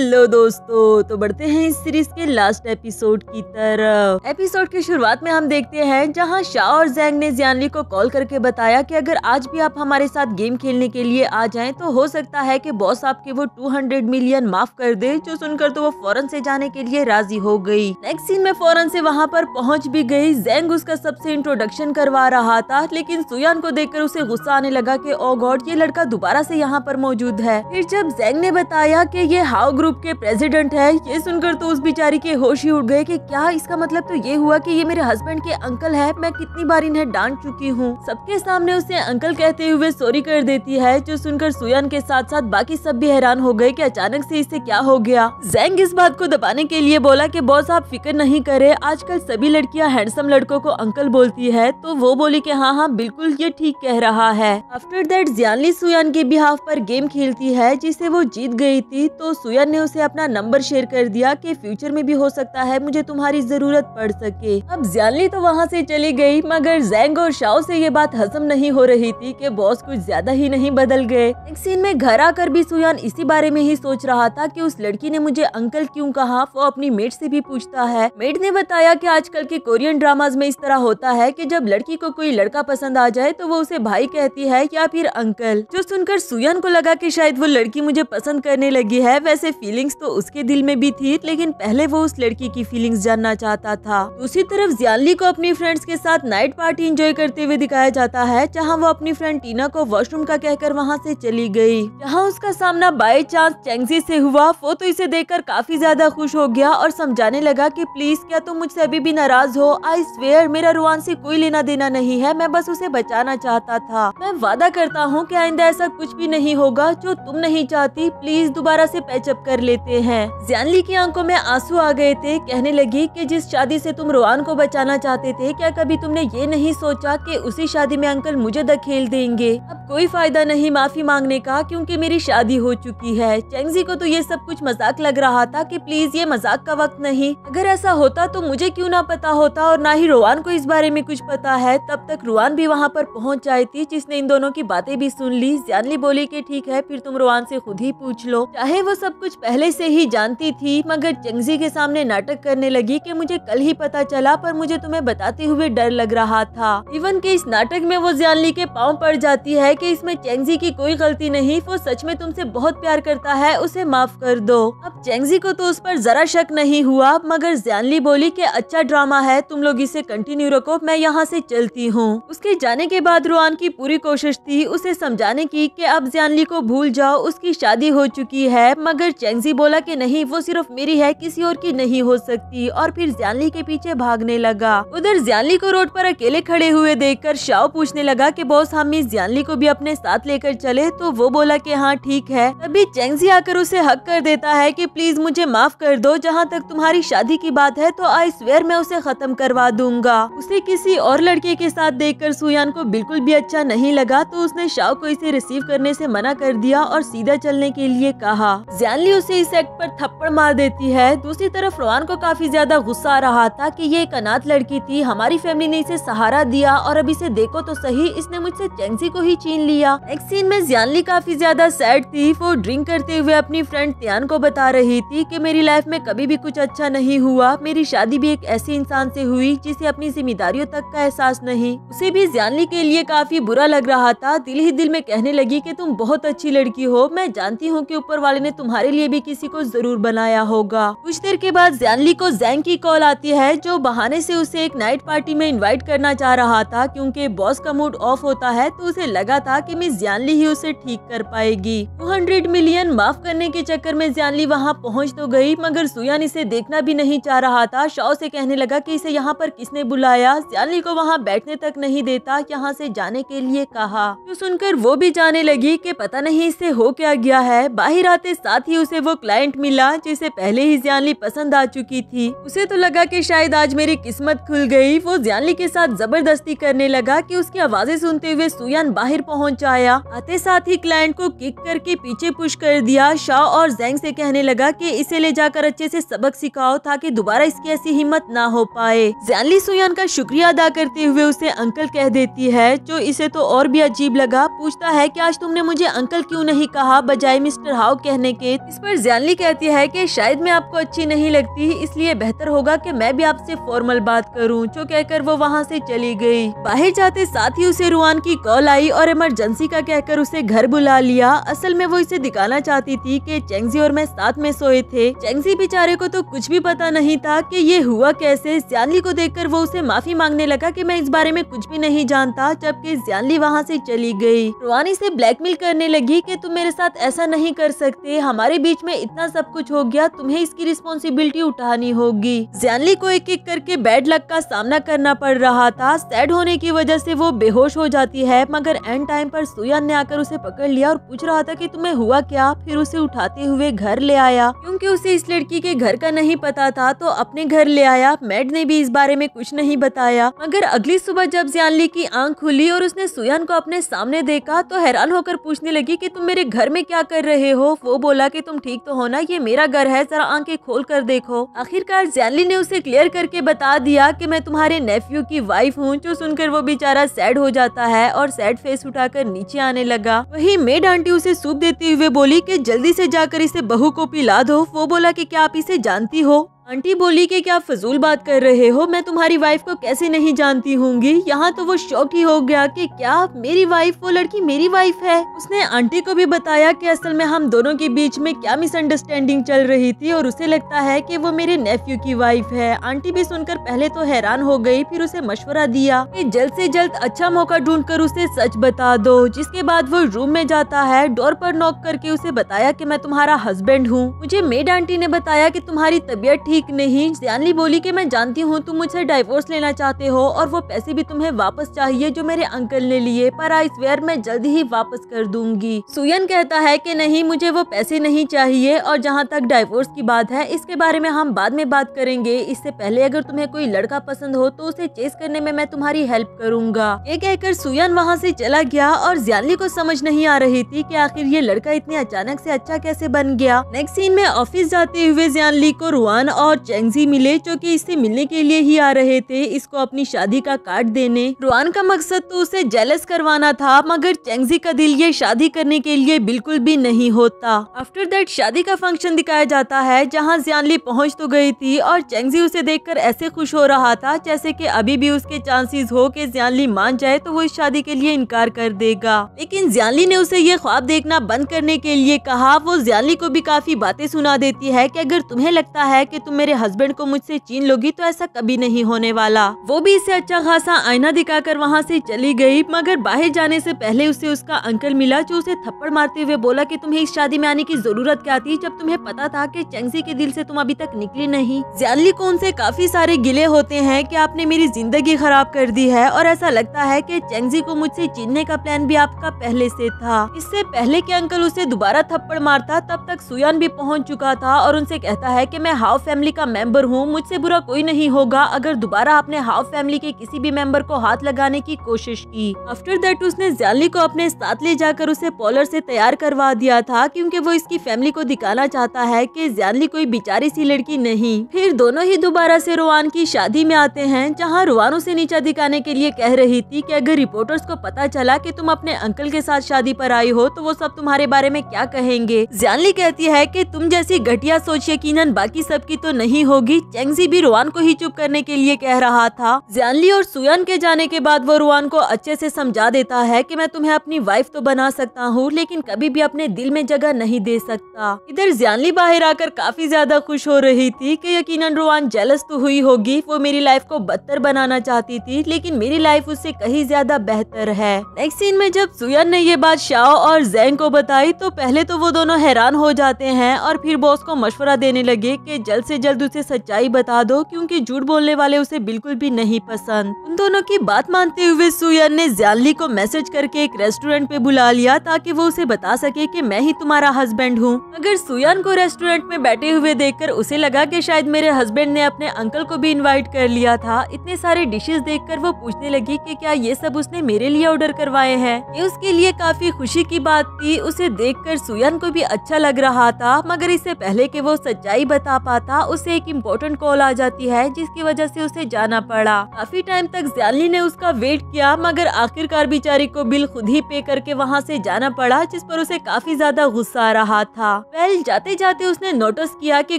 hello दोस्तों तो बढ़ते हैं इस सीरीज के लास्ट एपिसोड की तरफ एपिसोड की शुरुआत में हम देखते हैं जहां शाह और जैंग ने जियानली को कॉल करके बताया कि अगर आज भी आप हमारे साथ गेम खेलने के लिए आ जाएं तो हो सकता है कि बॉस आपके वो 200 मिलियन माफ कर दे जो सुनकर तो वो फौरन से जाने के लिए राजी हो गयी नेक्स्ट सीन में फौरन से वहाँ पर पहुँच भी गयी जैंग उसका सबसे इंट्रोडक्शन करवा रहा था लेकिन सुयान को देख उसे गुस्सा आने लगा की ओ गॉड ये लड़का दोबारा ऐसी यहाँ पर मौजूद है फिर जब जैंग ने बताया की ये हाउ ग्रुप ग्रुप के प्रेसिडेंट है ये सुनकर तो उस बिचारी के होश ही उड़ गए कि क्या इसका मतलब तो ये हुआ कि ये मेरे हस्बैंड के अंकल है मैं कितनी बार इन्हें डांट चुकी हूँ सबके सामने उसे अंकल कहते हुए सॉरी कर देती है जो सुनकर सुयान के साथ साथ बाकी सब भी हैरान हो गए की अचानक ऐसी इसे क्या हो गया जैंग इस बात को दबाने के लिए बोला की बॉस आप फिक्र नहीं करे आजकल सभी लड़कियाँ हैंडसम लड़कों को अंकल बोलती है तो वो बोली की हाँ हाँ बिल्कुल ये ठीक कह रहा है आफ्टर दैट जियानली सुयान के बिहाफ पर गेम खेलती है जिसे वो जीत गई थी तो सुयान ने उसे अपना नंबर शेयर कर दिया कि फ्यूचर में भी हो सकता है मुझे तुम्हारी जरूरत पड़ सके अब जानली तो वहाँ से चली गई मगर जैंग और शाओ से ये बात हजम नहीं हो रही थी कि बॉस कुछ ज्यादा ही नहीं बदल गए सीन में घर आकर भी सुयान इसी बारे में ही सोच रहा था कि उस लड़की ने मुझे अंकल क्यूँ कहा वो अपनी मेट से भी पूछता है मेट ने बताया की आजकल के कोरियन ड्रामाज में इस तरह होता है की जब लड़की को कोई लड़का पसंद आ जाए तो वो उसे भाई कहती है या फिर अंकल जो सुनकर सुयन को लगा कि शायद वो लड़की मुझे पसंद करने लगी है वैसे फीलिंग्स तो उसके दिल में भी थी लेकिन पहले वो उस लड़की की फीलिंग्स जानना चाहता था दूसरी तरफ जियाली को अपनी फ्रेंड्स के साथ नाइट पार्टी एंजॉय करते हुए दिखाया जाता है जहाँ वो अपनी फ्रेंड टीना को वॉशरूम का कहकर वहाँ से चली गई जहाँ उसका सामना बाई चांस चैंगजी से हुआ वो तो इसे देखकर काफी ज्यादा खुश हो गया और समझाने लगा की प्लीज क्या तुम मुझसे अभी भी नाराज हो आई स्वेयर मेरा रुआन से कोई लेना देना नहीं है मैं बस उसे बचाना चाहता था मैं वादा करता हूँ की आइंदा ऐसा कुछ भी नहीं होगा जो तुम नहीं चाहती प्लीज दोबारा ऐसी पैचअप कर लेते हैं ज्यानली की आंखों में आंसू आ गए थे कहने लगी कि जिस शादी से तुम रोहान को बचाना चाहते थे क्या कभी तुमने ये नहीं सोचा कि उसी शादी में अंकल मुझे धकेल देंगे अब कोई फायदा नहीं माफी मांगने का क्योंकि मेरी शादी हो चुकी है चेंगजी को तो ये सब कुछ मजाक लग रहा था कि प्लीज ये मजाक का वक्त नहीं अगर ऐसा होता तो मुझे क्यों ना पता होता और ना ही रोहान को इस बारे में कुछ पता है तब तक रोहान भी वहाँ पर पहुँच जाए थी जिसने इन दोनों की बातें भी सुन ली ज्यानली बोली की ठीक है फिर तुम रोहान से खुद ही पूछ लो चाहे वो सब कुछ पहले से ही जानती थी मगर चंगजी के सामने नाटक करने लगी कि मुझे कल ही पता चला पर मुझे तुम्हें बताते हुए डर लग रहा था इवन के इस नाटक में वो जियानली के पाँव पड़ जाती है कि इसमें चेंगजी की कोई गलती नहीं वो सच में तुमसे बहुत प्यार करता है उसे माफ कर दो अब चेंगजी को तो उस पर जरा शक नहीं हुआ मगर जानली बोली की अच्छा ड्रामा है तुम लोग इसे कंटिन्यू रखो मैं यहाँ ऐसी चलती हूँ उसके जाने के बाद रुआन की पूरी कोशिश थी उसे समझाने की अब जियानली को भूल जाओ उसकी शादी हो चुकी है मगर जेंगजी बोला कि नहीं वो सिर्फ मेरी है किसी और की नहीं हो सकती और फिर ज्याली के पीछे भागने लगा उधर ज्याली को रोड पर अकेले खड़े हुए देखकर शाओ पूछने लगा कि बॉस हम इस जियानली को भी अपने साथ लेकर चले तो वो बोला कि हाँ ठीक है तभी चैंगजी आकर उसे हक कर देता है की प्लीज मुझे माफ कर दो जहाँ तक तुम्हारी शादी की बात है तो आई स्वेयर मैं उसे खत्म करवा दूंगा उसे किसी और लड़के के साथ कर सुयान को बिल्कुल भी अच्छा नहीं लगा तो उसने शाओ को इसे रिसीव करने से मना कर दिया और सीधा चलने के लिए कहा जैनली उसे इस एक्ट पर थप्पड़ मार देती है दूसरी तरफ रोहान को काफी ज्यादा गुस्सा आ रहा था कि ये एक अनाथ लड़की थी हमारी फैमिली ने इसे सहारा दिया और अब इसे देखो तो सही इसने मुझसे चेंगसी को ही छीन लिया एक सीन में जियानली काफी ज्यादा सैड थी वो ड्रिंक करते हुए अपनी फ्रेंड त्यान को बता रही थी की मेरी लाइफ में कभी भी कुछ अच्छा नहीं हुआ मेरी शादी भी एक ऐसे इंसान ऐसी हुई जिसे अपनी जिम्मेदारियों तक का एहसास नहीं उसे भी जियानली के लिए काफी बुरा लग रहा था दिल ही दिल में कहने लगी की तुम बहुत अच्छी लड़की हो मैं जानती हूँ की ऊपर वाले ने तुम्हारे लिए भी किसी को जरूर बनाया होगा कुछ देर के बाद जैनली को जैंग की कॉल आती है जो बहाने से उसे एक नाइट पार्टी में इनवाइट करना चाह रहा था क्योंकि बॉस का मूड ऑफ होता है तो उसे लगा था कि मिस जैनली ही उसे ठीक कर पाएगी टू हंड्रेड मिलियन माफ करने के चक्कर में जैनली वहाँ पहुँच तो गयी मगर सुयान इसे देखना भी नहीं चाह रहा था शाओ ऐसी कहने लगा की इसे यहाँ आरोप किसने बुलाया जैनली को वहाँ बैठने तक नहीं देता यहाँ ऐसी जाने के लिए कहा तो सुनकर वो भी जाने लगी की पता नहीं इससे हो क्या गया है बाहर आते साथ ही उसे में वो क्लाइंट मिला जिसे पहले ही ज्यानली पसंद आ चुकी थी उसे तो लगा कि शायद आज मेरी किस्मत खुल गई वो ज्यानली के साथ जबरदस्ती करने लगा कि उसकी आवाजें सुनते हुए सुयान बाहर पहुंच आया आते साथ ही क्लाइंट को किक करके पीछे पुश कर दिया शाह और जैंग से कहने लगा कि इसे ले जाकर अच्छे से सबक सिखाओ ताकि दोबारा इसकी ऐसी हिम्मत ना हो पाए ज्यानली सुयान का शुक्रिया अदा करते हुए उसे अंकल कह देती है जो इसे तो और भी अजीब लगा पूछता है कि आज तुमने मुझे अंकल क्यों नहीं कहा बजाय मिस्टर हाउ कहने के इस पर जानली कहती है कि शायद मैं आपको अच्छी नहीं लगती इसलिए बेहतर होगा कि मैं भी आपसे फॉर्मल बात करूं जो कहकर वो वहां से चली गई बाहर जाते साथ ही उसे रुआन की कॉल आई और इमरजेंसी का कहकर उसे घर बुला लिया असल में वो इसे दिखाना चाहती थी कि चेंगजी और मैं साथ में सोए थे चेंगजी बेचारे को तो कुछ भी पता नहीं था कि ये हुआ कैसे जैनली को देख वो उसे माफी मांगने लगा की मैं इस बारे में कुछ भी नहीं जानता जबकि जैनली वहाँ ऐसी चली गयी रुआन इसे ब्लैकमेल करने लगी की तुम मेरे साथ ऐसा नहीं कर सकते हमारे बीच में इतना सब कुछ हो गया तुम्हें इसकी रिस्पॉन्सिबिलिटी उठानी होगी जैनली को एक एक करके बैड लक का सामना करना पड़ रहा था सैड होने की वजह से वो बेहोश हो जाती है मगर एंड टाइम पर सुयान ने आकर उसे पकड़ लिया और पूछ रहा था कि तुम्हें हुआ क्या फिर उसे उठाते हुए घर ले आया क्योंकि उसे इस लड़की के घर का नहीं पता था तो अपने घर ले आया मैड ने भी इस बारे में कुछ नहीं बताया मगर अगली सुबह जब जैनली की आंख खुली और उसने सुयान को अपने सामने देखा तो हैरान होकर पूछने लगी की तुम मेरे घर में क्या कर रहे हो वो बोला की तुम ठीक तो होना ये मेरा घर है जरा आंखें खोल कर देखो आखिरकार जैनली ने उसे क्लियर करके बता दिया कि मैं तुम्हारे नेफ्यू की वाइफ हूँ जो सुनकर वो बेचारा सैड हो जाता है और सैड फेस उठाकर नीचे आने लगा वही मेड आंटी उसे सूप देते हुए बोली की जल्दी ऐसी जाकर इसे बहू को पिला दो वो बोला की क्या आप इसे जानती हो आंटी बोली कि क्या फजूल बात कर रहे हो मैं तुम्हारी वाइफ को कैसे नहीं जानती होंगी यहाँ तो वो शौक ही हो गया कि क्या मेरी वाइफ वो लड़की मेरी वाइफ है उसने आंटी को भी बताया कि असल में हम दोनों के बीच में क्या मिसअंडरस्टैंडिंग चल रही थी और उसे लगता है कि वो मेरे नेफ्यू की वाइफ है आंटी भी सुनकर पहले तो हैरान हो गई फिर उसे मशवरा दिया की जल्द ऐसी जल्द अच्छा मौका ढूंढ कर उसे सच बता दो जिसके बाद वो रूम में जाता है डोर पर नॉक करके उसे बताया की मैं तुम्हारा हसबेंड हूँ मुझे मेड आंटी ने बताया की तुम्हारी तबीयत ठीक ठीक नहीं स्टैनली बोली कि मैं जानती हूँ तुम मुझसे डाइवोर्स लेना चाहते हो और वो पैसे भी तुम्हें वापस चाहिए जो मेरे अंकल ने लिए पर आई स्वेयर मैं जल्द ही वापस कर दूंगी सुयन कहता है कि नहीं मुझे वो पैसे नहीं चाहिए और जहाँ तक डाइवोर्स की बात है इसके बारे में हम बाद में बात करेंगे इससे पहले अगर तुम्हें कोई लड़का पसंद हो तो उसे चेस करने में मैं तुम्हारी हेल्प करूंगा ये कहकर सुयन वहाँ ऐसी चला गया और जियानली को समझ नहीं आ रही थी की आखिर ये लड़का इतने अचानक ऐसी अच्छा कैसे बन गया नेक्स्ट सीन में ऑफिस जाते हुए जियानली को रुआन और चेंगजी मिले जो कि इससे मिलने के लिए ही आ रहे थे इसको अपनी शादी का कार्ड देने रुआन का मकसद तो उसे जेलस करवाना था मगर चेंगजी का दिल ये शादी करने के लिए बिल्कुल भी नहीं होता आफ्टर दैट शादी का फंक्शन दिखाया जाता है जहाँ जियानली पहुँच तो गयी थी और चेंगजी उसे देख ऐसे खुश हो रहा था जैसे की अभी भी उसके चांसेस हो के जियानली मान जाए तो वो इस शादी के लिए इनकार कर देगा लेकिन जियानली ने उसे ये ख्वाब देखना बंद करने के लिए कहा वो जियानली को भी काफी बातें सुना देती है की अगर तुम्हें लगता है की तुम मेरे हस्बैंड को मुझसे छीन लोगी तो ऐसा कभी नहीं होने वाला वो भी इसे अच्छा खासा आईना दिखाकर वहाँ से चली गई मगर बाहर जाने से पहले उसे उसका अंकल मिला जो उसे थप्पड़ मारते हुए बोला कि तुम्हें इस शादी में आने की जरूरत क्या थी जब तुम्हें पता था कि चंगसी के दिल से तुम अभी तक निकली नहीं ज्याली को उनसे काफी सारे गिले होते हैं कि आपने मेरी जिंदगी खराब कर दी है और ऐसा लगता है कि चंगजी को मुझसे छीनने का प्लान भी आपका पहले से था इससे पहले के अंकल उसे दोबारा थप्पड़ मारता तब तक सुयान भी पहुंच चुका था और उनसे कहता है कि मैं हाउ फैमिली फैमिली का मेंबर हूँ मुझसे बुरा कोई नहीं होगा अगर दोबारा आपने हाफ फैमिली के किसी भी मेंबर को हाथ लगाने की कोशिश की आफ्टर दैट उसने जैली को अपने साथ ले जाकर उसे पॉलर से तैयार करवा दिया था क्योंकि वो इसकी फैमिली को दिखाना चाहता है कि जैली कोई बेचारी सी लड़की नहीं फिर दोनों ही दोबारा ऐसी रोहान की शादी में आते हैं जहाँ रोहान उसे नीचा दिखाने के लिए कह रही थी की अगर रिपोर्टर्स को पता चला की तुम अपने अंकल के साथ शादी आरोप आई हो तो वो सब तुम्हारे बारे में क्या कहेंगे जैनली कहती है की तुम जैसी घटिया सोच यकीन बाकी सबकी तो तो नहीं होगी चेंगजी भी रुआन को ही चुप करने के लिए कह रहा था जैनली और सुयन के जाने के बाद वो रुआन को अच्छे से समझा देता है कि मैं तुम्हें अपनी वाइफ तो बना सकता हूँ लेकिन कभी भी अपने दिल में जगह नहीं दे सकता इधर जैनली बाहर आकर काफी ज्यादा खुश हो रही थी की यकीन रुआन जेलस तो हुई होगी वो मेरी लाइफ को बदतर बनाना चाहती थी लेकिन मेरी लाइफ उससे कहीं ज्यादा बेहतर है नेक्स्ट सीन में जब सुयन ने ये बात शाओ और जैंग को बताई तो पहले तो वो दोनों हैरान हो जाते हैं और फिर बॉस को मशवरा देने लगे कि जल्द से जल्द उसे सच्चाई बता दो क्योंकि झूठ बोलने वाले उसे बिल्कुल भी नहीं पसंद उन दोनों की बात मानते हुए सुयन ने जयाली को मैसेज करके एक रेस्टोरेंट पे बुला लिया ताकि वो उसे बता सके कि मैं ही तुम्हारा हस्बैंड हूँ अगर सुयन को रेस्टोरेंट में बैठे हुए देखकर उसे लगा कि शायद मेरे हस्बैंड ने अपने अंकल को भी इन्वाइट कर लिया था इतने सारे देख कर वो पूछने लगी की क्या ये सब उसने मेरे लिए ऑर्डर करवाए है ये उसके लिए काफी खुशी की बात थी उसे कर सुयन को भी अच्छा लग रहा था मगर इससे पहले कि वो सच्चाई बता पाता उसे एक इम्पोर्टेंट कॉल आ जाती है जिसकी वजह से उसे जाना पड़ा काफी टाइम तक जयाली ने उसका वेट किया मगर आखिरकार बिचारी को बिल खुद ही पे करके वहाँ से जाना पड़ा जिस पर उसे काफी ज्यादा गुस्सा आ रहा था वेल जाते जाते उसने नोटिस किया कि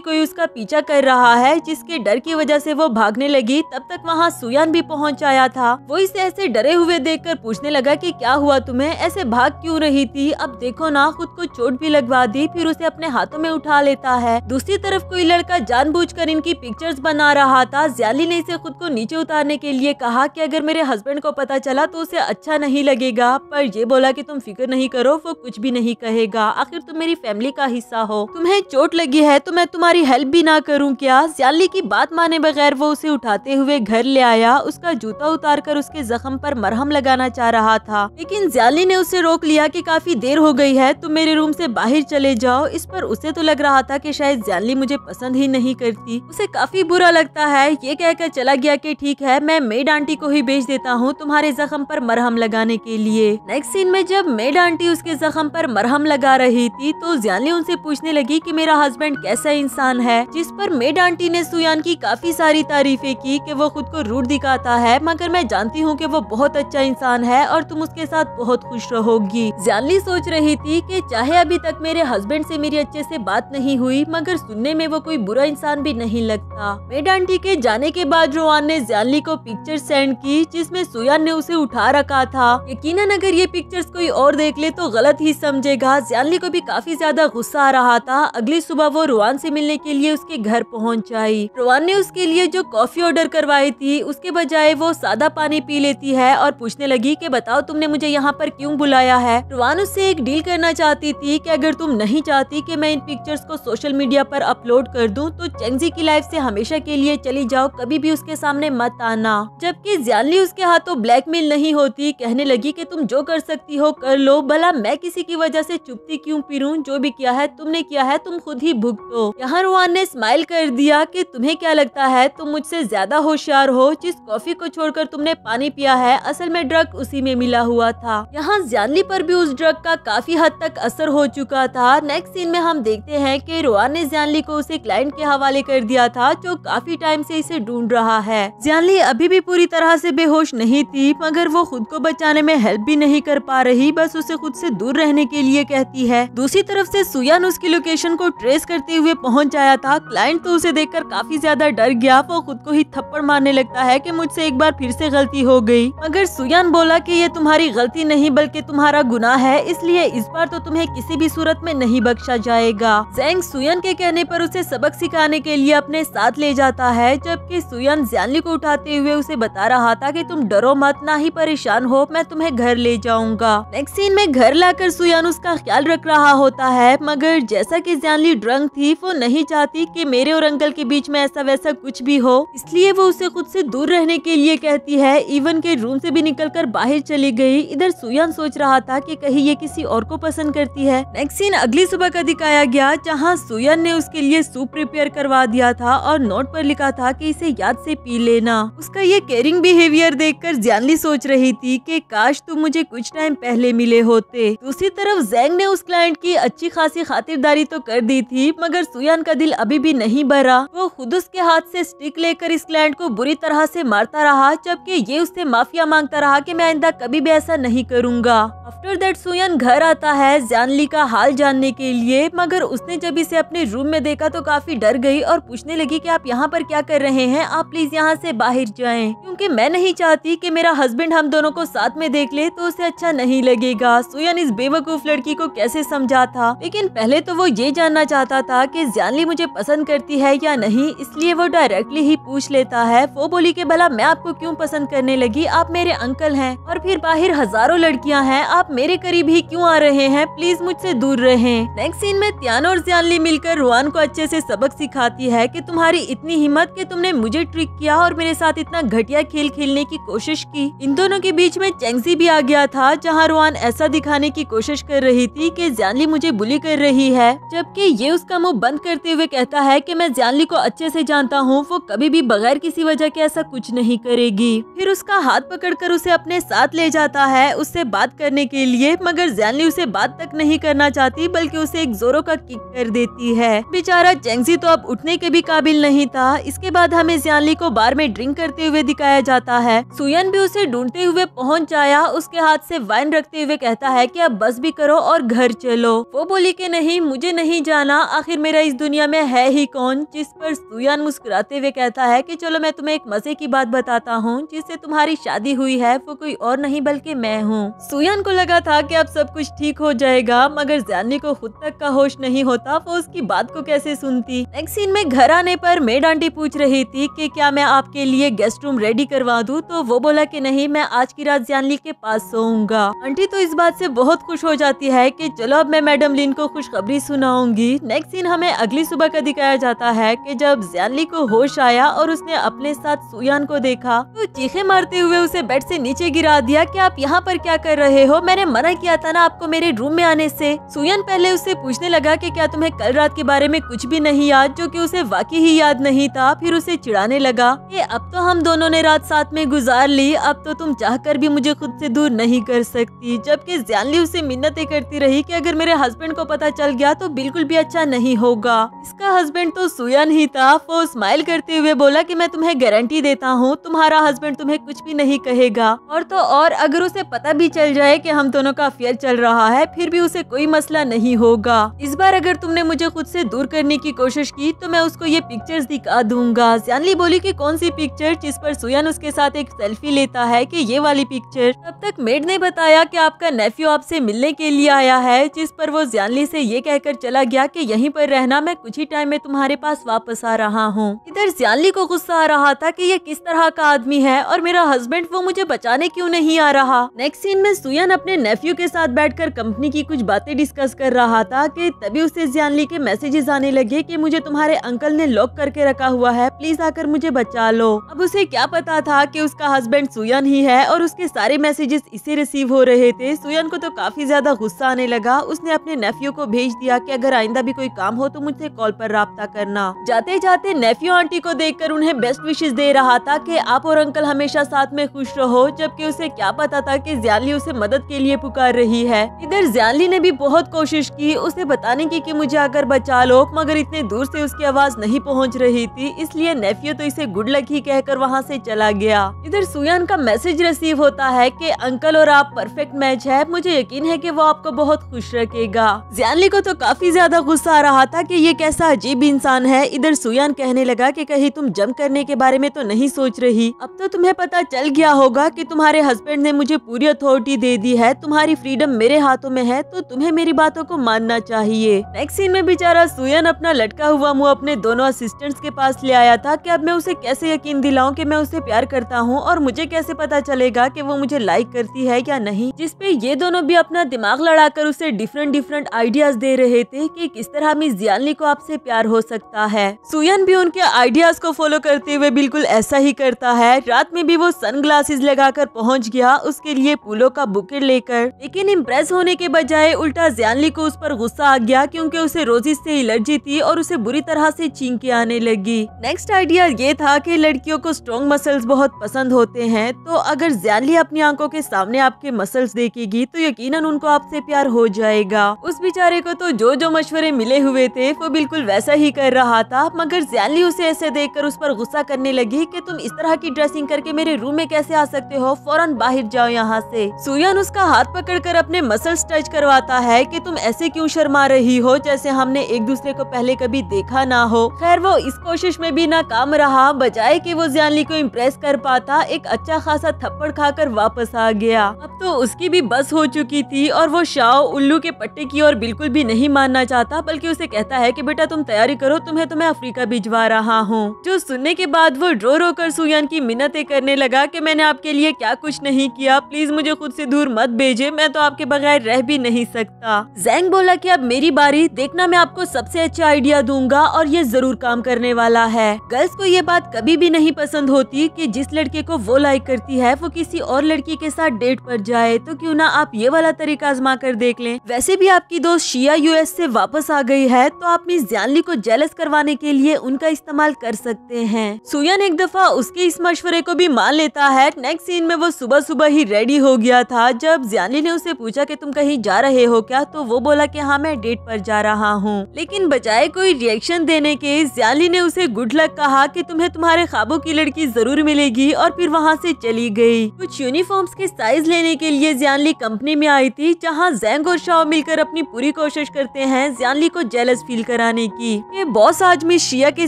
कोई उसका पीछा कर रहा है जिसके डर की वजह ऐसी वो भागने लगी तब तक वहाँ सुयान भी पहुँच आया था वो इसे ऐसे डरे हुए देख कर पूछने लगा की क्या हुआ तुम्हें ऐसे भाग क्यूँ रही थी अब देखो ना खुद को चोट भी लगवा दी फिर उसे अपने हाथों में उठा लेता है दूसरी तरफ कोई लड़का जा जानबूझकर इनकी पिक्चर्स बना रहा था ज्याली ने इसे खुद को नीचे उतारने के लिए कहा कि अगर मेरे हस्बैंड को पता चला तो उसे अच्छा नहीं लगेगा पर ये बोला कि तुम फिक्र नहीं करो वो कुछ भी नहीं कहेगा आखिर तुम मेरी फैमिली का हिस्सा हो तुम्हें चोट लगी है तो मैं तुम्हारी हेल्प भी ना करूँ क्या जयाली की बात माने बगैर वो उसे उठाते हुए घर ले आया उसका जूता उतार कर उसके जख्म पर मरहम लगाना चाह रहा था लेकिन ज्याली ने उसे रोक लिया की काफी देर हो गई है तुम मेरे रूम से बाहर चले जाओ इस पर उसे तो लग रहा था कि शायद जयाली मुझे पसंद ही नहीं नहीं करती उसे काफी बुरा लगता है ये कहकर चला गया कि ठीक है मैं मेड आंटी को ही भेज देता हूँ तुम्हारे जख्म पर मरहम लगाने के लिए नेक्स्ट सीन में जब मेड आंटी उसके जख्म पर मरहम लगा रही थी तो ज्याली उनसे पूछने लगी कि मेरा हस्बैंड कैसा इंसान है जिस पर मेड आंटी ने सुयान की काफी सारी तारीफें की कि वो खुद को रूट दिखाता है मगर मैं जानती हूँ कि वो बहुत अच्छा इंसान है और तुम उसके साथ बहुत खुश रहोगी ज्याली सोच रही थी कि चाहे अभी तक मेरे हस्बैंड से मेरी अच्छे से बात नहीं हुई मगर सुनने में वो कोई बुरा इंसान भी नहीं लगता मेड आंटी के जाने के बाद रोहान ने जानली को पिक्चर सेंड की जिसमे सुयान ने उसे उठा रखा था यकीनन अगर ये पिक्चर्स कोई और देख ले तो गलत ही समझेगा जानली को भी काफी ज्यादा गुस्सा आ रहा था अगली सुबह वो रोहान से मिलने के लिए उसके घर पहुँच जायी रोहान ने उसके लिए जो कॉफी ऑर्डर करवाई थी उसके बजाय वो सादा पानी पी लेती है और पूछने लगी की बताओ तुमने मुझे यहाँ पर क्यूँ बुलाया है रोहान उससे एक डील करना चाहती थी की अगर तुम नहीं चाहती की मैं इन पिक्चर्स को सोशल मीडिया पर अपलोड कर दूं तो चेंगजी की लाइफ से हमेशा के लिए चली जाओ कभी भी उसके सामने मत आना जबकि जियानली उसके हाथों ब्लैकमेल नहीं होती कहने लगी कि तुम जो कर सकती हो कर लो भला मैं किसी की वजह से चुपती क्यों पीरूं जो भी किया है तुमने किया है तुम खुद ही भुगतो यहाँ रुआन ने स्माइल कर दिया कि तुम्हें क्या लगता है तुम मुझसे ज्यादा होशियार हो जिस कॉफी को छोड़कर तुमने पानी पिया है असल में ड्रग उसी में मिला हुआ था यहाँ जियानली पर भी उस ड्रग का काफी हद तक असर हो चुका था नेक्स्ट सीन में हम देखते हैं कि रुआन ने जियानली को उसे क्लाइंट के हवाले कर दिया था जो काफी टाइम से इसे ढूंढ रहा है जियानली अभी भी पूरी तरह से बेहोश नहीं थी मगर वो खुद को बचाने में हेल्प भी नहीं कर पा रही बस उसे खुद से दूर रहने के लिए कहती है दूसरी तरफ से सुयान उसकी लोकेशन को ट्रेस करते हुए पहुंच आया था क्लाइंट तो उसे देखकर काफी ज्यादा डर गया वो खुद को ही थप्पड़ मारने लगता है कि मुझसे एक बार फिर से गलती हो गई मगर सुयान बोला कि ये तुम्हारी गलती नहीं बल्कि तुम्हारा गुनाह है इसलिए इस बार तो तुम्हें किसी भी सूरत में नहीं बख्शा जाएगा जैंग सुयन के कहने पर उसे सबक सिखा उठाने के लिए अपने साथ ले जाता है जबकि सुयन जैनली को उठाते हुए उसे बता रहा था कि तुम डरो मत ना ही परेशान हो मैं तुम्हें घर ले जाऊंगा नेक्स्ट सीन में घर लाकर सुयन उसका ख्याल रख रहा होता है मगर जैसा कि जैनली ड्रंक थी वो नहीं चाहती कि मेरे और अंकल के बीच में ऐसा वैसा कुछ भी हो इसलिए वो उसे खुद से दूर रहने के लिए कहती है इवन के रूम से भी कर बाहर चली गयी इधर सुयन सोच रहा था की कहीं ये किसी और को पसंद करती है नेक्स्ट सीन अगली सुबह का दिखाया गया जहाँ सुयन ने उसके लिए सूप प्रिपेयर करवा दिया था और नोट पर लिखा था कि इसे याद से पी लेना उसका ये केयरिंग बिहेवियर देखकर जानली सोच रही थी कि काश तुम तो मुझे कुछ टाइम पहले मिले होते दूसरी तरफ जैंग ने उस क्लाइंट की अच्छी खासी खातिरदारी तो कर दी थी मगर सुयान का दिल अभी भी नहीं भरा वो खुद उसके हाथ ऐसी स्टिक लेकर इस क्लाइंट को बुरी तरह ऐसी मारता रहा जबकि ये उससे माफिया मांगता रहा की मैं आइंदा कभी भी ऐसा नहीं करूंगा आफ्टर दैट सुयन घर आता है जानली का हाल जानने के लिए मगर उसने जब इसे अपने रूम में देखा तो काफी डर गई और पूछने लगी कि आप यहाँ पर क्या कर रहे हैं आप प्लीज यहाँ से बाहर जाएं क्योंकि मैं नहीं चाहती कि मेरा हस्बैंड हम दोनों को साथ में देख ले तो उसे अच्छा नहीं लगेगा सुयन इस बेवकूफ लड़की को कैसे समझा था लेकिन पहले तो वो ये जानना चाहता था कि जानली मुझे पसंद करती है या नहीं इसलिए वो डायरेक्टली ही पूछ लेता है वो बोली की भला मैं आपको क्यूँ पसंद करने लगी आप मेरे अंकल है और फिर बाहर हजारों लड़कियाँ हैं आप मेरे करीब ही क्यूँ आ रहे हैं प्लीज मुझसे दूर रहे नेक्स्ट सीन में त्यान और जानली मिलकर रुआन को अच्छे से सबक सीख दिखाती है कि तुम्हारी इतनी हिम्मत कि तुमने मुझे ट्रिक किया और मेरे साथ इतना घटिया खेल खेलने की कोशिश की इन दोनों के बीच में चैंगसी भी आ गया था जहाँ रोहान ऐसा दिखाने की कोशिश कर रही थी की जानली मुझे बुली कर रही है जबकि ये उसका मुँह बंद करते हुए कहता है की मैं जानली को अच्छे ऐसी जानता हूँ वो कभी भी बगैर किसी वजह के ऐसा कुछ नहीं करेगी फिर उसका हाथ पकड़ उसे अपने साथ ले जाता है उससे बात करने के लिए मगर जैनली उसे बात तक नहीं करना चाहती बल्कि उसे एक जोरों का किक कर देती है बेचारा चैंगसी तो अब अब उठने के भी काबिल नहीं था इसके बाद हमें जियानली को बार में ड्रिंक करते हुए दिखाया जाता है सुयन भी उसे ढूंढते हुए पहुंच जाया उसके हाथ से वाइन रखते हुए कहता है कि अब बस भी करो और घर चलो वो बोली कि नहीं मुझे नहीं जाना आखिर मेरा इस दुनिया में है ही कौन जिस पर सुयन मुस्कुराते हुए कहता है कि चलो मैं तुम्हें एक मजे की बात बताता हूँ जिससे तुम्हारी शादी हुई है वो कोई और नहीं बल्कि मैं हूँ सुयन को लगा था कि अब सब कुछ ठीक हो जाएगा मगर जयानी को खुद तक का होश नहीं होता वो उसकी बात को कैसे सुनती नेक्स्ट सीन में घर आने पर मेड आंटी पूछ रही थी कि क्या मैं आपके लिए गेस्ट रूम रेडी करवा दूँ तो वो बोला कि नहीं मैं आज की रात जानली के पास सोऊंगा आंटी तो इस बात से बहुत खुश हो जाती है कि चलो अब मैं मैडम लिन को खुशखबरी सुनाऊंगी नेक्स्ट सीन हमें अगली सुबह का दिखाया जाता है की जब जानली को होश आया और उसने अपने साथ सुयान को देखा तो चीखे मारते हुए उसे बेड ऐसी नीचे गिरा दिया की आप यहाँ पर क्या कर रहे हो मैंने मना किया था ना आपको मेरे रूम में आने ऐसी सुयन पहले उससे पूछने लगा की क्या तुम्हें कल रात के बारे में कुछ भी नहीं याद बात जो कि उसे वाकई ही याद नहीं था फिर उसे चिढ़ाने लगा ये अब तो हम दोनों ने रात साथ में गुजार ली अब तो तुम चाहकर भी मुझे खुद से दूर नहीं कर सकती जबकि ज्यानली उसे मिन्नतें करती रही कि अगर मेरे हस्बैंड को पता चल गया तो बिल्कुल भी अच्छा नहीं होगा इसका हस्बैंड तो सुयन ही था वो स्माइल करते हुए बोला की मैं तुम्हें गारंटी देता हूँ तुम्हारा हस्बैंड तुम्हें कुछ भी नहीं कहेगा और तो और अगर उसे पता भी चल जाए की हम दोनों का अफेयर चल रहा है फिर भी उसे कोई मसला नहीं होगा इस बार अगर तुमने मुझे खुद से दूर करने की कोशिश की की तो मैं उसको ये पिक्चर्स दिखा दूंगा सियानली बोली कि कौन सी पिक्चर जिस पर सुयन उसके साथ एक सेल्फी लेता है कि ये वाली पिक्चर तब तक मेड ने बताया कि आपका नेफ्यू आपसे मिलने के लिए आया है जिस पर वो जानली से ये कहकर चला गया कि यहीं पर रहना मैं कुछ ही टाइम में तुम्हारे पास वापस आ रहा हूँ इधर जानली को गुस्सा आ रहा था कि ये किस तरह का आदमी है और मेरा हस्बैंड वो मुझे बचाने क्यूँ नहीं आ रहा नेक्स्ट सीन में सुयन अपने नेफ्यू के साथ कर कंपनी की कुछ बातें डिस्कस कर रहा था की तभी उसे जियानली के मैसेजेस आने लगे की मुझे तुम्हारे अंकल ने लॉक करके रखा हुआ है प्लीज आकर मुझे बचा लो अब उसे क्या पता था कि उसका हस्बैंड सुयन ही है और उसके सारे मैसेजेस इसे रिसीव हो रहे थे सुयन को तो काफी ज्यादा गुस्सा आने लगा उसने अपने नेफियो को भेज दिया की अगर आइंदा भी कोई काम हो तो मुझसे कॉल पर रब्ता करना जाते जाते नेफियो आंटी को देख उन्हें बेस्ट विशेष दे रहा था की आप और अंकल हमेशा साथ में खुश रहो जबकि उसे क्या पता था की ज्याली उसे मदद के लिए पुकार रही है इधर ज्याली ने भी बहुत कोशिश की उसे बताने की कि मुझे अगर बचा लो मगर इतने दूर से पे उसकी आवाज नहीं पहुंच रही थी इसलिए नेफियो तो इसे गुड लक ही कहकर वहां से चला गया इधर सुयान का मैसेज रिसीव होता है कि अंकल और आप परफेक्ट मैच है मुझे यकीन है कि वो आपको बहुत खुश रखेगा जियानली को तो काफी ज्यादा गुस्सा आ रहा था की ये कैसा अजीब इंसान है इधर सुयान कहने लगा की कहीं तुम जम करने के बारे में तो नहीं सोच रही अब तो तुम्हें पता चल गया होगा की तुम्हारे हस्बैंड ने मुझे पूरी अथॉरिटी दे दी है तुम्हारी फ्रीडम मेरे हाथों में है तो तुम्हें मेरी बातों को मानना चाहिए नेक्स्ट सीन में बेचारा सुयन अपना लटका हुआ मामू अपने दोनों असिस्टेंट्स के पास ले आया था कि अब मैं उसे कैसे यकीन दिलाऊं कि मैं उसे प्यार करता हूं और मुझे कैसे पता चलेगा कि वो मुझे लाइक करती है या नहीं जिसपे ये दोनों भी अपना दिमाग लड़ाकर उसे डिफरेंट डिफरेंट आइडियाज दे रहे थे कि किस तरह मिस जियालनी को आपसे प्यार हो सकता है सुयन भी उनके आइडियाज को फॉलो करते हुए बिल्कुल ऐसा ही करता है रात में भी वो सन लगा लगाकर पहुँच गया उसके लिए फूलों का बुकेट लेकर लेकिन इम्प्रेस होने के बजाय उल्टा जियाली को उस पर गुस्सा आ गया क्यूँकी उसे रोजिश से एलर्जी थी और उसे बुरी बुरी तरह से चिंके आने लगी नेक्स्ट आइडिया ये था कि लड़कियों को स्ट्रॉन्ग मसल्स बहुत पसंद होते हैं तो अगर जैली अपनी आंखों के सामने आपके मसल्स देखेगी तो यकीनन उनको आपसे प्यार हो जाएगा उस बेचारे को तो जो जो मशवरे मिले हुए थे वो बिल्कुल वैसा ही कर रहा था मगर जैली उसे ऐसे देख उस पर गुस्सा करने लगी की तुम इस तरह की ड्रेसिंग करके मेरे रूम में कैसे आ सकते हो फौरन बाहर जाओ यहाँ ऐसी सुयन उसका हाथ पकड़ अपने मसल्स टच करवाता है की तुम ऐसे क्यों शर्मा रही हो जैसे हमने एक दूसरे को पहले कभी देखा अनदेखा ना हो खैर वो इस कोशिश में भी नाकाम रहा बजाय कि वो जियानली को इम्प्रेस कर पाता एक अच्छा खासा थप्पड़ खाकर वापस आ गया अब तो उसकी भी बस हो चुकी थी और वो शाओ उल्लू के पट्टे की ओर बिल्कुल भी नहीं मानना चाहता बल्कि उसे कहता है की बेटा तुम तैयारी करो तुम्हें तो मैं अफ्रीका भिजवा रहा हूँ जो सुनने के बाद वो रो रो कर सुयान की मिन्नतें करने लगा की मैंने आपके लिए क्या कुछ नहीं किया प्लीज मुझे खुद ऐसी दूर मत भेजे मैं तो आपके बगैर रह भी नहीं सकता जैंग बोला कि अब मेरी बारी देखना मैं आपको सबसे अच्छा आइडिया दूंगा होगा और ये जरूर काम करने वाला है गर्ल्स को ये बात कभी भी नहीं पसंद होती कि जिस लड़के को वो लाइक करती है वो किसी और लड़की के साथ डेट पर जाए तो क्यों ना आप ये वाला तरीका आजमा कर देख लें वैसे भी आपकी दोस्त शिया यूएस से वापस आ गई है तो आप मिस जानली को जेलस करवाने के लिए उनका इस्तेमाल कर सकते हैं सुयन एक दफा उसके इस मशवरे को भी मान लेता है नेक्स्ट सीन में वो सुबह सुबह ही रेडी हो गया था जब जानली ने उसे पूछा की तुम कहीं जा रहे हो क्या तो वो बोला की हाँ मैं डेट पर जा रहा हूँ लेकिन बजाय कोई इंजेक्शन देने के ज्याली ने उसे गुड लक कहा कि तुम्हें तुम्हारे खाबो की लड़की जरूर मिलेगी और फिर वहाँ से चली गई कुछ यूनिफॉर्म्स के साइज लेने के लिए जियानली कंपनी में आई थी जहाँ जैंग और शाह मिलकर अपनी पूरी कोशिश करते हैं जियानली को जेलस फील कराने की ये बॉस आज में शिया के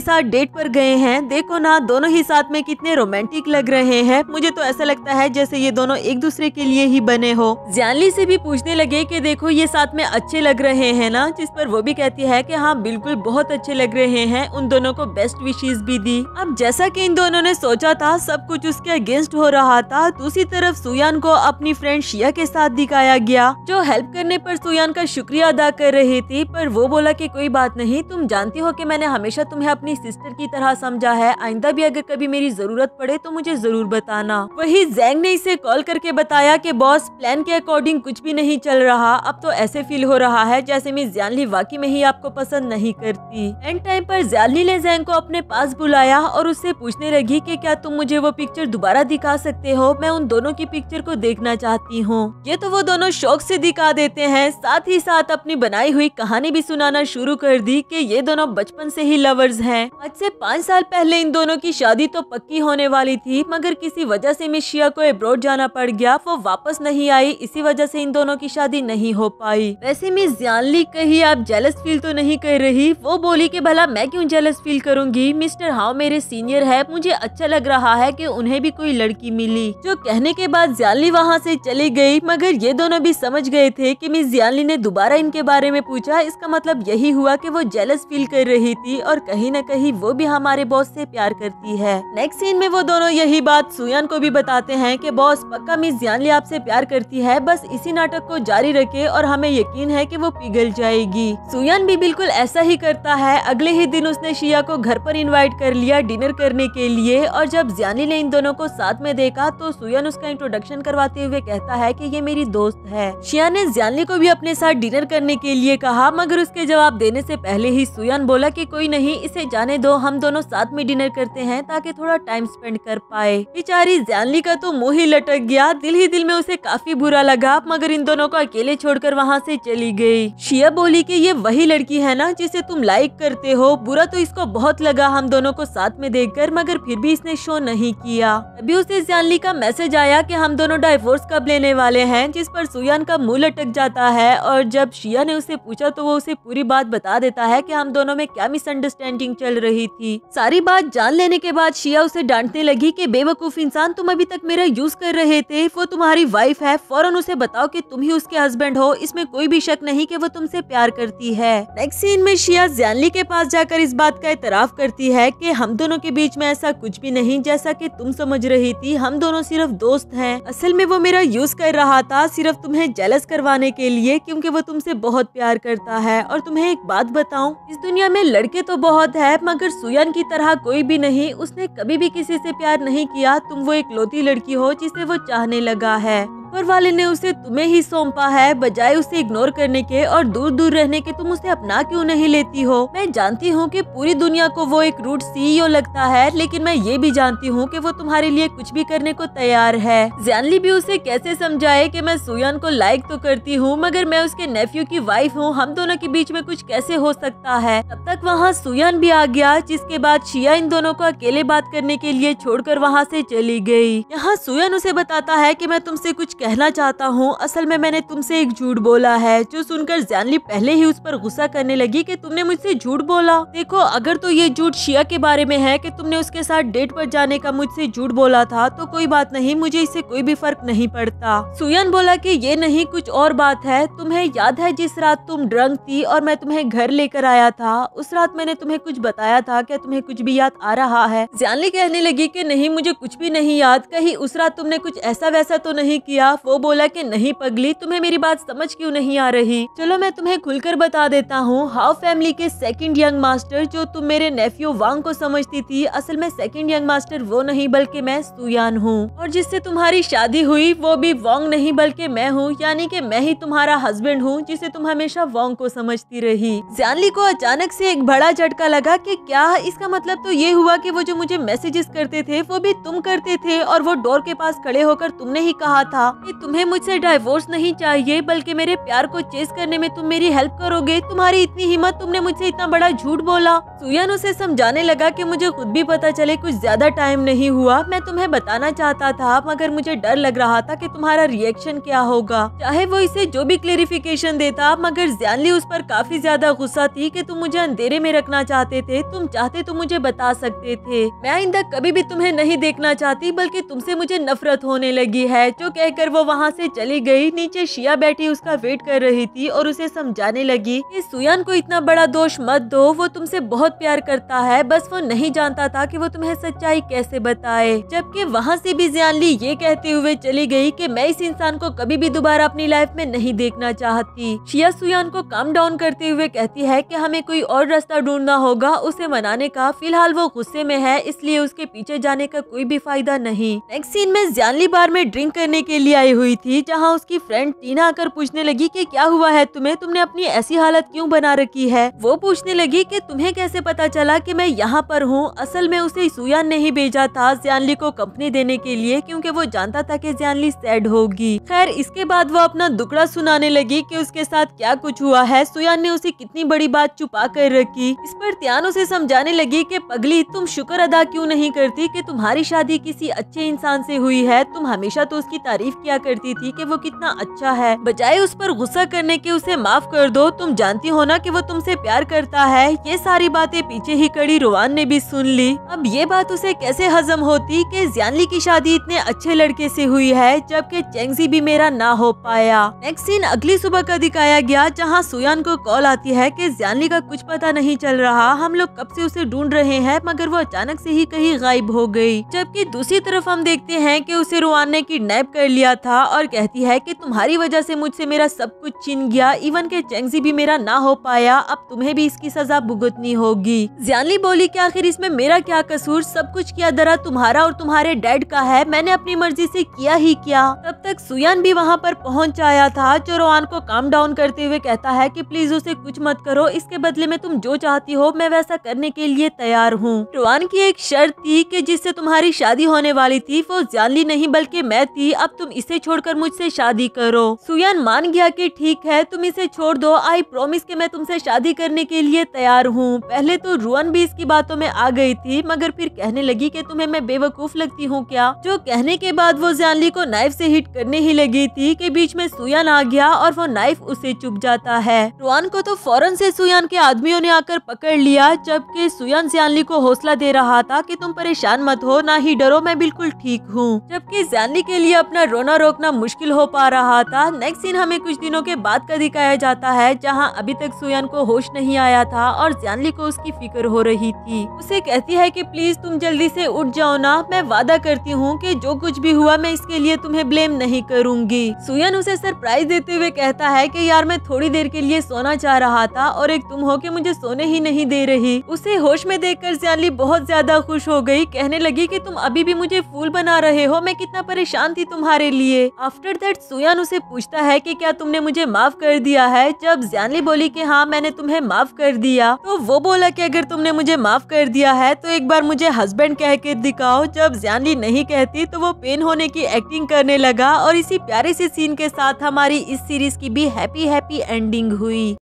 साथ डेट पर गए हैं देखो ना दोनों ही साथ में कितने रोमांटिक लग रहे हैं मुझे तो ऐसा लगता है जैसे ये दोनों एक दूसरे के लिए ही बने हो जियानली से भी पूछने लगे की देखो ये साथ में अच्छे लग रहे हैं ना जिस पर वो भी कहती है की हाँ बिल्कुल बहुत अच्छे अच्छे लग रहे हैं उन दोनों को बेस्ट विशेष भी दी अब जैसा कि इन दोनों ने सोचा था सब कुछ उसके अगेंस्ट हो रहा था दूसरी तो तरफ सुयान को अपनी फ्रेंड शिया के साथ दिखाया गया जो हेल्प करने पर सुयान का शुक्रिया अदा कर रही थी पर वो बोला कि कोई बात नहीं तुम जानती हो कि मैंने हमेशा तुम्हें अपनी सिस्टर की तरह समझा है आइंदा भी अगर कभी मेरी जरूरत पड़े तो मुझे जरूर बताना वही जैंग ने इसे कॉल करके बताया की बॉस प्लान के अकॉर्डिंग कुछ भी नहीं चल रहा अब तो ऐसे फील हो रहा है जैसे मैं जानली वाकई में ही आपको पसंद नहीं करती एंड टाइम पर जाली ने जैंग को अपने पास बुलाया और उससे पूछने लगी कि क्या तुम मुझे वो पिक्चर दोबारा दिखा सकते हो मैं उन दोनों की पिक्चर को देखना चाहती हूँ ये तो वो दोनों शौक से दिखा देते हैं साथ ही साथ अपनी बनाई हुई कहानी भी सुनाना शुरू कर दी की ये दोनों बचपन ऐसी ही लवर्स है आज ऐसी पाँच साल पहले इन दोनों की शादी तो पक्की होने वाली थी मगर किसी वजह ऐसी मिशिया को एब्रोड जाना पड़ गया वो वापस नहीं आई इसी वजह ऐसी इन दोनों की शादी नहीं हो पाई वैसे मिस जानली कही आप जेलस फील तो नहीं कर रही वो बोली बोली कि भला मैं क्यों जेलस फील करूंगी मिस्टर हाउ मेरे सीनियर है मुझे अच्छा लग रहा है कि उन्हें भी कोई लड़की मिली जो कहने के बाद जियाली वहाँ से चली गई मगर ये दोनों भी समझ गए थे कि मिस जियाली ने दोबारा इनके बारे में पूछा इसका मतलब यही हुआ कि वो जेलस फील कर रही थी और कहीं न कहीं वो भी हमारे बॉस से प्यार करती है नेक्स्ट सीन में वो दोनों यही बात सुयान को भी बताते हैं कि बॉस पक्का मिस जियाली आपसे प्यार करती है बस इसी नाटक को जारी रखे और हमें यकीन है कि वो पिघल जाएगी सुयान भी बिल्कुल ऐसा ही करता है है अगले ही दिन उसने शिया को घर पर इनवाइट कर लिया डिनर करने के लिए और जब ज्यानी ने इन दोनों को साथ में देखा तो सुयन उसका इंट्रोडक्शन करवाते हुए कहता है कि ये मेरी दोस्त है शिया ने ज्यानली को भी अपने साथ डिनर करने के लिए कहा मगर उसके जवाब देने से पहले ही सुयन बोला की कोई नहीं इसे जाने दो हम दोनों साथ में डिनर करते हैं ताकि थोड़ा टाइम स्पेंड कर पाए बेचारी ज्यानली का तो मुँह ही लटक गया दिल ही दिल में उसे काफी बुरा लगा मगर इन दोनों को अकेले छोड़कर वहाँ से चली गयी शिया बोली की ये वही लड़की है ना जिसे तुम लाइक करते हो बुरा तो इसको बहुत लगा हम दोनों को साथ में देखकर मगर फिर भी इसने शो नहीं किया अभी उसे जानली का मैसेज आया कि हम दोनों डाइवोर्स कब लेने वाले हैं जिस पर सुयान का मुंह लटक जाता है और जब शिया ने उसे पूछा तो वो उसे पूरी बात बता देता है की हम दोनों में क्या मिसअंडरस्टैंडिंग चल रही थी सारी बात जान लेने के बाद शिया उसे डांटने लगी कि बेवकूफ इंसान तुम अभी तक मेरा यूज कर रहे थे वो तुम्हारी वाइफ है फौरन उसे बताओ कि तुम ही उसके हस्बैंड हो इसमें कोई भी शक नहीं कि वो तुमसे प्यार करती है नेक्स्ट सीन में शिया जानली के पास जाकर इस बात का इतराफ करती है कि हम दोनों के बीच में ऐसा कुछ भी नहीं जैसा कि तुम समझ रही थी हम दोनों सिर्फ दोस्त हैं असल में वो मेरा यूज कर रहा था सिर्फ तुम्हें जेलस करवाने के लिए क्योंकि वो तुमसे बहुत प्यार करता है और तुम्हें एक बात बताऊं इस दुनिया में लड़के तो बहुत है मगर सुयन की तरह कोई भी नहीं उसने कभी भी किसी से प्यार नहीं किया तुम वो एक लड़की हो जिसे वो चाहने लगा है ऊपर वाले ने उसे तुम्हें ही सौंपा है बजाय उसे इग्नोर करने के और दूर दूर रहने के तुम उसे अपना क्यों नहीं लेती हो मैं जानती हूँ कि पूरी दुनिया को वो एक रूट सीईओ लगता है लेकिन मैं ये भी जानती हूँ कि वो तुम्हारे लिए कुछ भी करने को तैयार है जैनली भी उसे कैसे समझाए की मैं सुयान को लाइक तो करती हूँ मगर मैं उसके नेफ्यू की वाइफ हूँ हम दोनों के बीच में कुछ कैसे हो सकता है तब तक वहाँ सुयान भी आ गया जिसके बाद शिया इन दोनों को अकेले बात करने के लिए छोड़कर वहाँ से चली गई यहाँ सुयन उसे बताता है कि मैं तुमसे कुछ कहना चाहता हूँ असल में मैंने तुमसे एक झूठ बोला है जो सुनकर जानली पहले ही उस पर गुस्सा करने लगी कि तुमने मुझसे झूठ बोला देखो अगर तो ये झूठ शिया के बारे में है कि तुमने उसके साथ डेट पर जाने का मुझसे झूठ बोला था तो कोई बात नहीं मुझे इससे कोई भी फर्क नहीं पड़ता सुयन बोला की ये नहीं कुछ और बात है तुम्हे याद है जिस रात तुम ड्रंक थी और मैं तुम्हे घर लेकर आया था उस रात मैंने तुम्हें कुछ बताया था क्या तुम्हे कुछ भी याद आ रहा है जानली कहने लगी की नहीं मुझे कुछ भी नहीं याद कही उस रात तुमने कुछ ऐसा वैसा तो नहीं किया खिलाफ वो बोला कि नहीं पगली तुम्हें मेरी बात समझ क्यों नहीं आ रही चलो मैं तुम्हें खुलकर बता देता हूँ हाउ फैमिली के सेकंड यंग मास्टर जो तुम मेरे नेफ्यू वांग को समझती थी असल में सेकंड यंग मास्टर वो नहीं बल्कि मैं सुयान हूँ और जिससे तुम्हारी शादी हुई वो भी वांग नहीं बल्कि मैं हूँ यानी की मैं ही तुम्हारा हस्बैंड हूँ जिसे तुम हमेशा वांग को समझती रही जानली को अचानक ऐसी एक बड़ा झटका लगा की क्या इसका मतलब तो ये हुआ की वो जो मुझे मैसेजेस करते थे वो भी तुम करते थे और वो डोर के पास खड़े होकर तुमने ही कहा था कि तुम्हें मुझसे डाइवोर्स नहीं चाहिए बल्कि मेरे प्यार को चेस करने में तुम मेरी हेल्प करोगे तुम्हारी इतनी हिम्मत तुमने मुझसे इतना बड़ा झूठ बोला सुयन उसे समझाने लगा कि मुझे खुद भी पता चले कुछ ज्यादा टाइम नहीं हुआ मैं तुम्हें बताना चाहता था मगर मुझे डर लग रहा था की तुम्हारा रिएक्शन क्या होगा चाहे वो इसे जो भी क्लेरिफिकेशन देता मगर जैनली उस पर काफी ज्यादा गुस्सा थी की तुम मुझे अंधेरे में रखना चाहते थे तुम चाहते तो मुझे बता सकते थे मैं इंदा कभी भी तुम्हें नहीं देखना चाहती बल्कि तुमसे मुझे नफरत होने लगी है जो कहकर फिर वो वहाँ से चली गई नीचे शिया बैठी उसका वेट कर रही थी और उसे समझाने लगी कि सुयान को इतना बड़ा दोष मत दो वो तुमसे बहुत प्यार करता है बस वो नहीं जानता था कि वो तुम्हें सच्चाई कैसे बताए जबकि वहाँ से भी ली ये कहते हुए चली गई कि मैं इस इंसान को कभी भी दोबारा अपनी लाइफ में नहीं देखना चाहती शिया सुयान को काम डाउन करते हुए कहती है की हमें कोई और रास्ता ढूंढना होगा उसे मनाने का फिलहाल वो गुस्से में है इसलिए उसके पीछे जाने का कोई भी फायदा नहीं नेक्स्ट सीन में जियानली बार में ड्रिंक करने के लिए आई हुई थी जहां उसकी फ्रेंड टीना आकर पूछने लगी कि क्या हुआ है तुम्हें तुमने अपनी ऐसी हालत क्यों बना रखी है वो पूछने लगी कि तुम्हें कैसे पता चला कि मैं यहाँ पर हूँ असल में उसे सुयान ने ही भेजा था ज्यानली को कंपनी देने के लिए क्योंकि वो जानता था कि ज्यानली सैड होगी खैर इसके बाद वो अपना दुकड़ा सुनाने लगी कि उसके साथ क्या कुछ हुआ है सुयान ने उसे कितनी बड़ी बात छुपा कर रखी इस पर त्यान उसे समझाने लगी कि पगली तुम शुक्र अदा क्यों नहीं करती कि तुम्हारी शादी किसी अच्छे इंसान से हुई है तुम हमेशा तो उसकी तारीफ किया करती थी कि वो कितना अच्छा है बजाय उस पर गुस्सा करने के उसे माफ कर दो तुम जानती हो ना कि वो तुमसे प्यार करता है ये सारी बातें पीछे ही कड़ी रुवान ने भी सुन ली अब ये बात उसे कैसे हजम होती कि जियानली की शादी इतने अच्छे लड़के से हुई है जबकि चेंगजी भी मेरा ना हो पाया नेक्स्ट सीन अगली सुबह का दिखाया गया जहाँ सुयान को कॉल आती है की जियानली का कुछ पता नहीं चल रहा हम लोग कब से उसे ढूंढ रहे हैं मगर वो अचानक से ही कहीं गायब हो गयी जबकि दूसरी तरफ हम देखते हैं कि उसे रुआन ने किडनैप कर लिया गया था और कहती है कि तुम्हारी वजह से मुझसे मेरा सब कुछ छिन गया इवन के चेंगजी भी मेरा ना हो पाया अब तुम्हें भी इसकी सजा भुगतनी होगी ज्यानली बोली कि आखिर इसमें मेरा क्या कसूर सब कुछ किया दरा तुम्हारा और तुम्हारे डैड का है मैंने अपनी मर्जी ऐसी किया ही क्या तब तक सुयन भी वहाँ पर पहुँच आया था चोरवान को काम डाउन करते हुए कहता है की प्लीज उसे कुछ मत करो इसके बदले में तुम जो चाहती हो मैं वैसा करने के लिए तैयार हूँ रोहान की एक शर्त थी कि जिससे तुम्हारी शादी होने वाली थी वो जानली नहीं बल्कि मैं थी अब तुम इसे छोड़कर मुझसे शादी करो सुयान मान गया कि ठीक है तुम इसे छोड़ दो आई प्रोमिस कि मैं तुमसे शादी करने के लिए तैयार हूँ पहले तो रुअन भी इसकी बातों में आ गई थी मगर फिर कहने लगी कि तुम्हें मैं बेवकूफ लगती हूँ क्या जो कहने के बाद वो जानली को नाइफ से हिट करने ही लगी थी कि बीच में सुयान आ गया और वो नाइफ उसे चुप जाता है रुआन को तो फौरन से सुयान के आदमियों ने आकर पकड़ लिया जबकि सुयान जानली को हौसला दे रहा था की तुम परेशान मत हो ना ही डरो मैं बिल्कुल ठीक हूँ जबकि जानली के लिए अपना रोना कोरोना रोकना मुश्किल हो पा रहा था नेक्स्ट सीन हमें कुछ दिनों के बाद का दिखाया जाता है जहां अभी तक सुयान को होश नहीं आया था और जानली को उसकी फिक्र हो रही थी उसे कहती है कि प्लीज तुम जल्दी से उठ जाओ ना मैं वादा करती हूँ कि जो कुछ भी हुआ मैं इसके लिए तुम्हें ब्लेम नहीं करूंगी सुयन उसे सरप्राइज देते हुए कहता है की यार मैं थोड़ी देर के लिए सोना चाह रहा था और एक तुम हो के मुझे सोने ही नहीं दे रही उसे होश में कर जानली बहुत ज्यादा खुश हो गयी कहने लगी की तुम अभी भी मुझे फूल बना रहे हो मैं कितना परेशान थी तुम्हारे लिए लिए आफ्टर दैट सुयान उसे पूछता है कि क्या तुमने मुझे माफ कर दिया है जब ज्यानली बोली कि हाँ मैंने तुम्हें माफ कर दिया तो वो बोला कि अगर तुमने मुझे माफ कर दिया है तो एक बार मुझे हस्बैंड कह के दिखाओ जब ज्यानली नहीं कहती तो वो पेन होने की एक्टिंग करने लगा और इसी प्यारे से सीन के साथ हमारी इस सीरीज की भी हैप्पी हैप्पी एंडिंग हुई